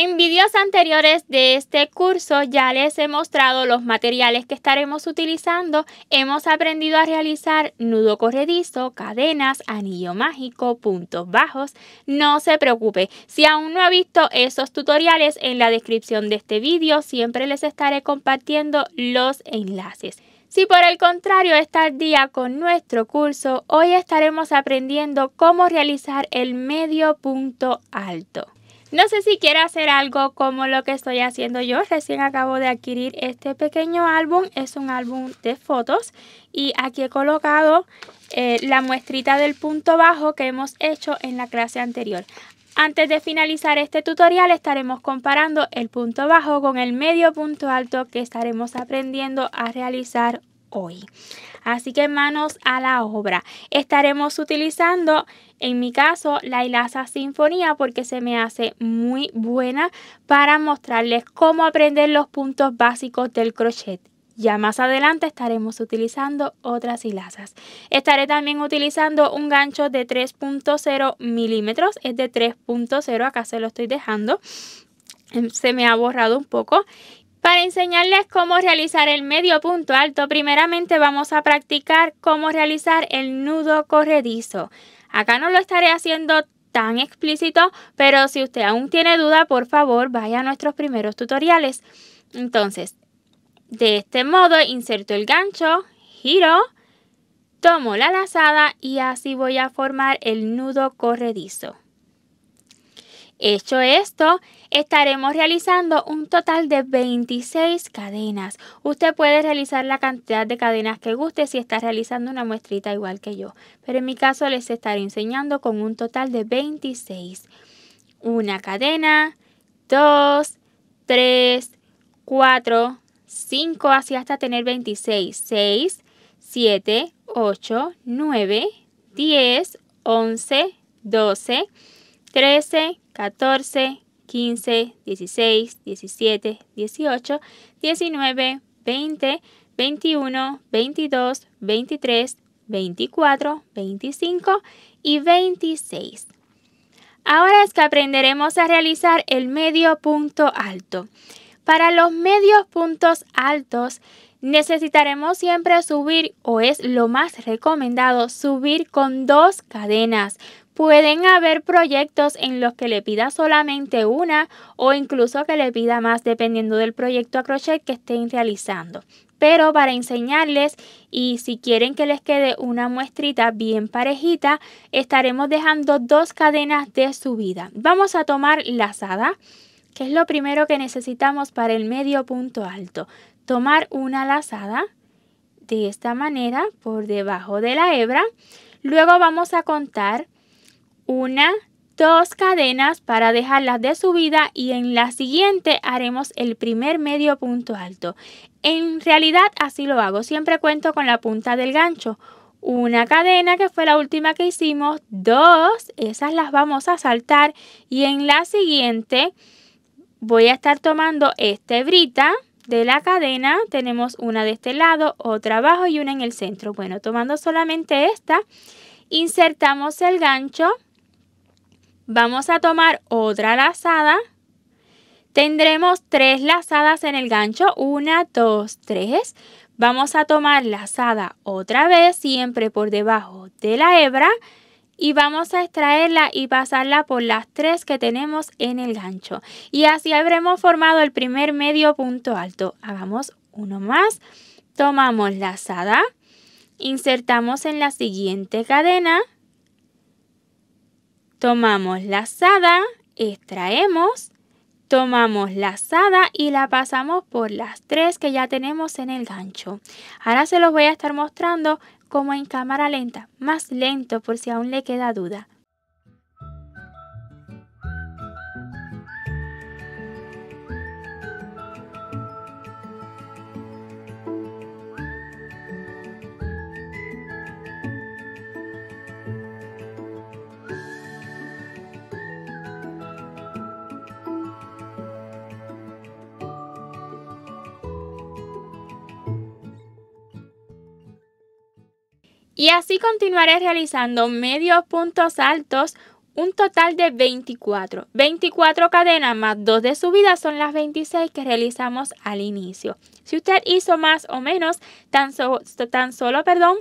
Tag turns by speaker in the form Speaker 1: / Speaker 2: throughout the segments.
Speaker 1: En videos anteriores de este curso ya les he mostrado los materiales que estaremos utilizando. Hemos aprendido a realizar nudo corredizo, cadenas, anillo mágico, puntos bajos. No se preocupe, si aún no ha visto esos tutoriales en la descripción de este vídeo, siempre les estaré compartiendo los enlaces. Si por el contrario está al día con nuestro curso, hoy estaremos aprendiendo cómo realizar el medio punto alto. No sé si quiere hacer algo como lo que estoy haciendo yo. Recién acabo de adquirir este pequeño álbum. Es un álbum de fotos. Y aquí he colocado eh, la muestrita del punto bajo que hemos hecho en la clase anterior. Antes de finalizar este tutorial estaremos comparando el punto bajo con el medio punto alto que estaremos aprendiendo a realizar hoy. Así que manos a la obra. Estaremos utilizando, en mi caso, la hilaza sinfonía porque se me hace muy buena para mostrarles cómo aprender los puntos básicos del crochet. Ya más adelante estaremos utilizando otras hilazas. Estaré también utilizando un gancho de 3.0 milímetros, es de 3.0, acá se lo estoy dejando. Se me ha borrado un poco para enseñarles cómo realizar el medio punto alto, primeramente vamos a practicar cómo realizar el nudo corredizo. Acá no lo estaré haciendo tan explícito, pero si usted aún tiene duda, por favor vaya a nuestros primeros tutoriales. Entonces, de este modo inserto el gancho, giro, tomo la lazada y así voy a formar el nudo corredizo. Hecho esto, estaremos realizando un total de 26 cadenas. Usted puede realizar la cantidad de cadenas que guste si está realizando una muestrita igual que yo, pero en mi caso les estaré enseñando con un total de 26. Una cadena, dos, tres, cuatro, cinco, así hasta tener 26, 6, 7, 8, 9, 10, 11, 12, 13, 14, 15, 16, 17, 18, 19, 20, 21, 22, 23, 24, 25 y 26. Ahora es que aprenderemos a realizar el medio punto alto. Para los medios puntos altos necesitaremos siempre subir o es lo más recomendado subir con dos cadenas, Pueden haber proyectos en los que le pida solamente una o incluso que le pida más dependiendo del proyecto a crochet que estén realizando. Pero para enseñarles y si quieren que les quede una muestrita bien parejita, estaremos dejando dos cadenas de subida. Vamos a tomar lazada, que es lo primero que necesitamos para el medio punto alto. Tomar una lazada de esta manera por debajo de la hebra. Luego vamos a contar una, dos cadenas para dejarlas de subida y en la siguiente haremos el primer medio punto alto. En realidad así lo hago, siempre cuento con la punta del gancho. Una cadena que fue la última que hicimos, dos, esas las vamos a saltar y en la siguiente voy a estar tomando esta brita de la cadena, tenemos una de este lado, otra abajo y una en el centro. Bueno, tomando solamente esta, insertamos el gancho Vamos a tomar otra lazada. Tendremos tres lazadas en el gancho. Una, dos, tres. Vamos a tomar lazada otra vez, siempre por debajo de la hebra. Y vamos a extraerla y pasarla por las tres que tenemos en el gancho. Y así habremos formado el primer medio punto alto. Hagamos uno más. Tomamos lazada. Insertamos en la siguiente cadena. Tomamos la asada, extraemos, tomamos la asada y la pasamos por las tres que ya tenemos en el gancho. Ahora se los voy a estar mostrando como en cámara lenta, más lento por si aún le queda duda. Y así continuaré realizando medios puntos altos, un total de 24. 24 cadenas más 2 de subida son las 26 que realizamos al inicio. Si usted hizo más o menos, tan, tan solo, perdón,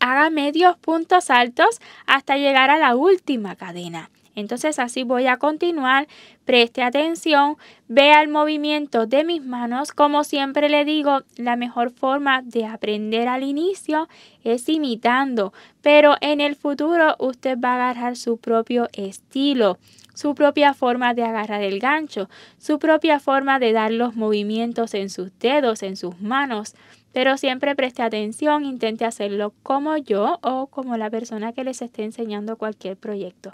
Speaker 1: haga medios puntos altos hasta llegar a la última cadena. Entonces así voy a continuar. Preste atención, vea el movimiento de mis manos. Como siempre le digo, la mejor forma de aprender al inicio es imitando, pero en el futuro usted va a agarrar su propio estilo, su propia forma de agarrar el gancho, su propia forma de dar los movimientos en sus dedos, en sus manos. Pero siempre preste atención, intente hacerlo como yo o como la persona que les esté enseñando cualquier proyecto.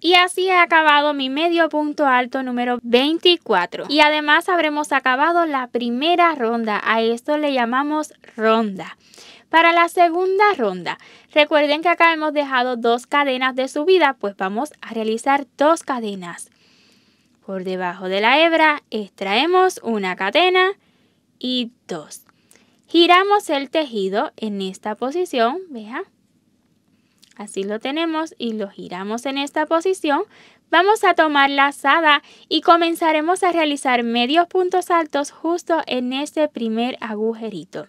Speaker 1: Y así he acabado mi medio punto alto número 24. Y además habremos acabado la primera ronda. A esto le llamamos ronda. Para la segunda ronda, recuerden que acá hemos dejado dos cadenas de subida, pues vamos a realizar dos cadenas. Por debajo de la hebra extraemos una cadena y dos. Giramos el tejido en esta posición, vean Así lo tenemos y lo giramos en esta posición. Vamos a tomar la asada y comenzaremos a realizar medios puntos altos justo en este primer agujerito.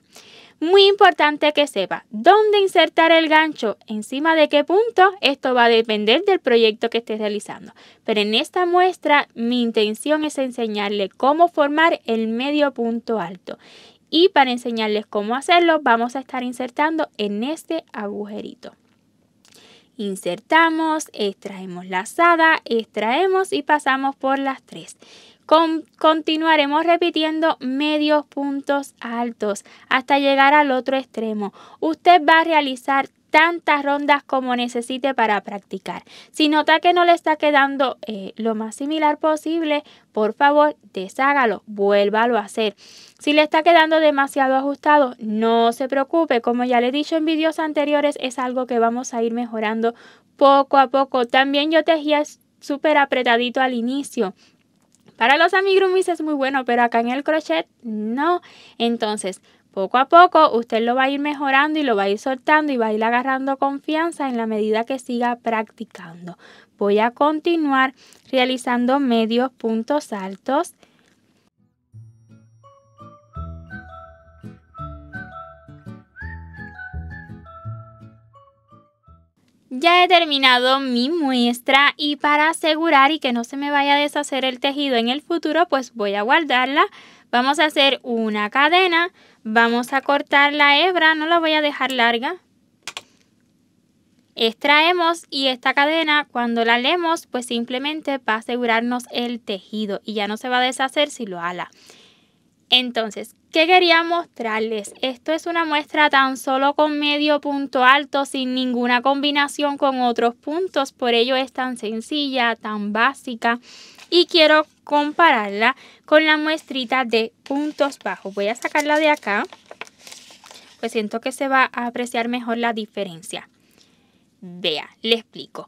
Speaker 1: Muy importante que sepa dónde insertar el gancho, encima de qué punto, esto va a depender del proyecto que estés realizando. Pero en esta muestra mi intención es enseñarle cómo formar el medio punto alto. Y para enseñarles cómo hacerlo vamos a estar insertando en este agujerito insertamos, extraemos la lazada, extraemos y pasamos por las tres. Con, continuaremos repitiendo medios puntos altos hasta llegar al otro extremo. Usted va a realizar tantas rondas como necesite para practicar. Si nota que no le está quedando eh, lo más similar posible, por favor, deshágalo, vuélvalo a hacer. Si le está quedando demasiado ajustado, no se preocupe, como ya le he dicho en vídeos anteriores, es algo que vamos a ir mejorando poco a poco. También yo tejía súper apretadito al inicio. Para los amigurumis es muy bueno, pero acá en el crochet no. Entonces, poco a poco usted lo va a ir mejorando y lo va a ir soltando y va a ir agarrando confianza en la medida que siga practicando. Voy a continuar realizando medios puntos altos. Ya he terminado mi muestra y para asegurar y que no se me vaya a deshacer el tejido en el futuro, pues voy a guardarla Vamos a hacer una cadena, vamos a cortar la hebra, no la voy a dejar larga. Extraemos y esta cadena cuando la leemos pues simplemente va a asegurarnos el tejido y ya no se va a deshacer si lo ala. Entonces, ¿qué quería mostrarles? Esto es una muestra tan solo con medio punto alto, sin ninguna combinación con otros puntos, por ello es tan sencilla, tan básica. Y quiero compararla con la muestrita de puntos bajos. Voy a sacarla de acá, pues siento que se va a apreciar mejor la diferencia. Vea, le explico.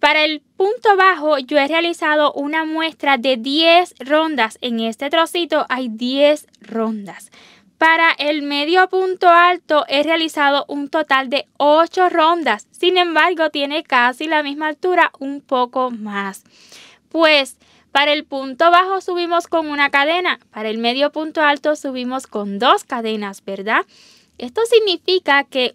Speaker 1: Para el punto bajo yo he realizado una muestra de 10 rondas. En este trocito hay 10 rondas. Para el medio punto alto he realizado un total de 8 rondas. Sin embargo, tiene casi la misma altura, un poco más. Pues para el punto bajo subimos con una cadena. Para el medio punto alto subimos con dos cadenas, ¿verdad? Esto significa que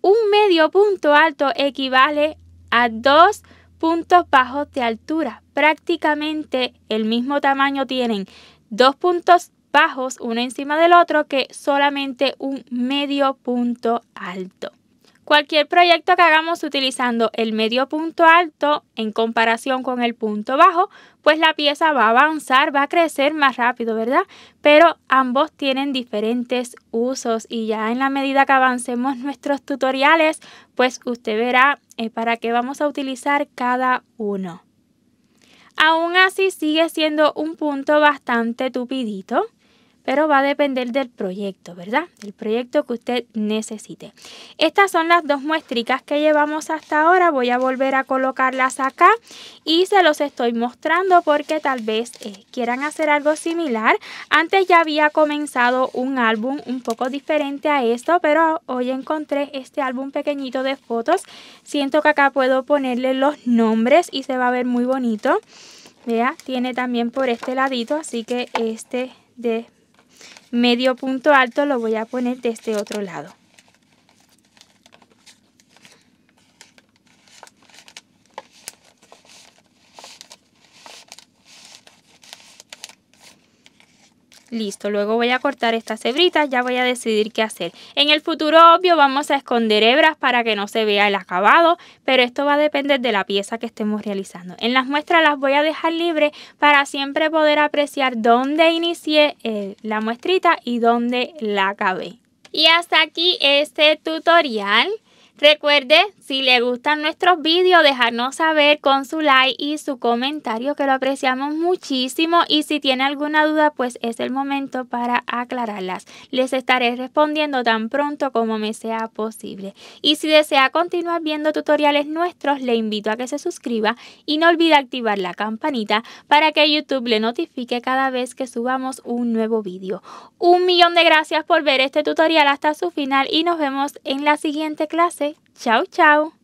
Speaker 1: un medio punto alto equivale a dos puntos bajos de altura. Prácticamente el mismo tamaño tienen dos puntos bajos uno encima del otro que solamente un medio punto alto. Cualquier proyecto que hagamos utilizando el medio punto alto en comparación con el punto bajo, pues la pieza va a avanzar, va a crecer más rápido, ¿verdad? Pero ambos tienen diferentes usos y ya en la medida que avancemos nuestros tutoriales, pues usted verá eh, para qué vamos a utilizar cada uno. Aún así sigue siendo un punto bastante tupidito pero va a depender del proyecto, ¿verdad? Del proyecto que usted necesite. Estas son las dos muestricas que llevamos hasta ahora. Voy a volver a colocarlas acá y se los estoy mostrando porque tal vez eh, quieran hacer algo similar. Antes ya había comenzado un álbum un poco diferente a esto, pero hoy encontré este álbum pequeñito de fotos. Siento que acá puedo ponerle los nombres y se va a ver muy bonito. Vea, tiene también por este ladito, así que este de Medio punto alto lo voy a poner de este otro lado. Listo, luego voy a cortar estas hebritas, ya voy a decidir qué hacer. En el futuro, obvio, vamos a esconder hebras para que no se vea el acabado, pero esto va a depender de la pieza que estemos realizando. En las muestras las voy a dejar libres para siempre poder apreciar dónde inicié eh, la muestrita y dónde la acabé. Y hasta aquí este tutorial. Recuerde, si le gustan nuestros vídeos, dejarnos saber con su like y su comentario, que lo apreciamos muchísimo. Y si tiene alguna duda, pues es el momento para aclararlas. Les estaré respondiendo tan pronto como me sea posible. Y si desea continuar viendo tutoriales nuestros, le invito a que se suscriba y no olvide activar la campanita para que YouTube le notifique cada vez que subamos un nuevo vídeo. Un millón de gracias por ver este tutorial hasta su final y nos vemos en la siguiente clase você. Tchau, tchau!